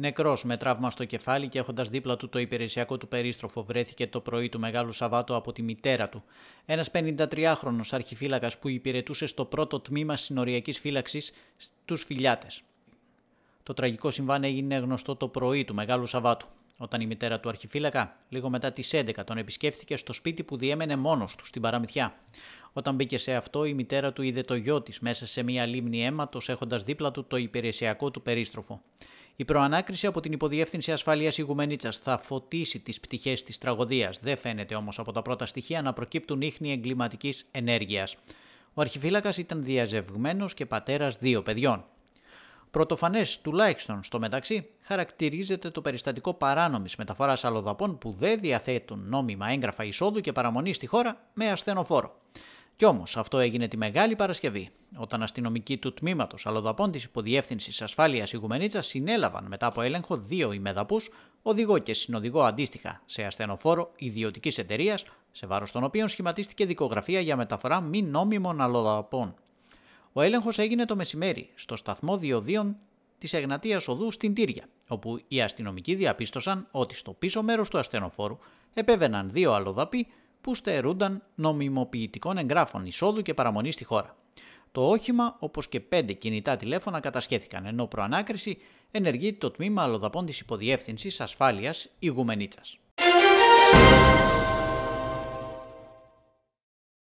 Νεκρός, με τραύμα στο κεφάλι και έχοντας δίπλα του το υπηρεσιακό του περίστροφο, βρέθηκε το πρωί του Μεγάλου Σαββάτου από τη μητέρα του. Ένας 53χρονο αρχιφύλακας που υπηρετούσε στο πρώτο τμήμα συνοριακής φύλαξης στους Φιλιάτες. Το τραγικό συμβάν έγινε γνωστό το πρωί του Μεγάλου Σαββάτου, όταν η μητέρα του αρχιφύλακα, λίγο μετά τις 11, τον επισκέφθηκε στο σπίτι που διέμενε μόνος του στην παραμυθιά. Όταν μπήκε σε αυτό, η μητέρα του είδε το γιο της μέσα σε μια λίμνη αίματος έχοντας δίπλα του το υπηρεσιακό του περίστροφο. Η προανάκριση από την Υποδιεύθυνση Ασφάλειας Ιγουμενίτσας θα φωτίσει τις πτυχές της τραγωδίας. Δεν φαίνεται όμως από τα πρώτα στοιχεία να προκύπτουν ίχνη εγκληματικής ενέργειας. Ο αρχιφύλακας ήταν διαζευγμένος και πατέρας δύο παιδιών. Πρωτοφανές, τουλάχιστον στο μεταξύ, χαρακτηρίζεται το περιστατικό παράνομης μεταφοράς αλλοδαπών που δεν διαθέτουν νόμιμα έγγραφα εισόδου και παραμονή στη χώρα με ασθενοφόρο. Κι όμως αυτό έγινε τη Μεγάλη Παρασκευή, όταν αστυνομικοί του τμήματος αλλοδαπών της Υποδιεύθυνσης Ασφάλειας Ιγουμενίτσα συνέλαβαν μετά από έλεγχο δύο ημεδαπούς, οδηγό και συνοδηγό αντίστοιχα σε ασθενοφόρο ιδιωτικής εταιρείας, σε βάρος των οποίων σχηματίστηκε δικογραφία για μεταφορά μη νόμιμων αλλοδαπών. Ο έλεγχος έγινε το μεσημέρι στο σταθμό διοδίων της Εγνατία Οδού στην Τύρια, όπου οι αστυνομικοί διαπίστωσαν ότι στο πίσω μέρος του ασθενοφόρου επέβαιναν δύο αλλοδαποί που στερούνταν νομιμοποιητικών εγγράφων εισόδου και παραμονή στη χώρα. Το όχημα, όπως και πέντε κινητά τηλέφωνα, κατασχέθηκαν, ενώ προανάκριση ενεργεί το τμήμα αλλοδαπών της υποδιεύθυνσης ασφάλειας Ιγουμενίτσας.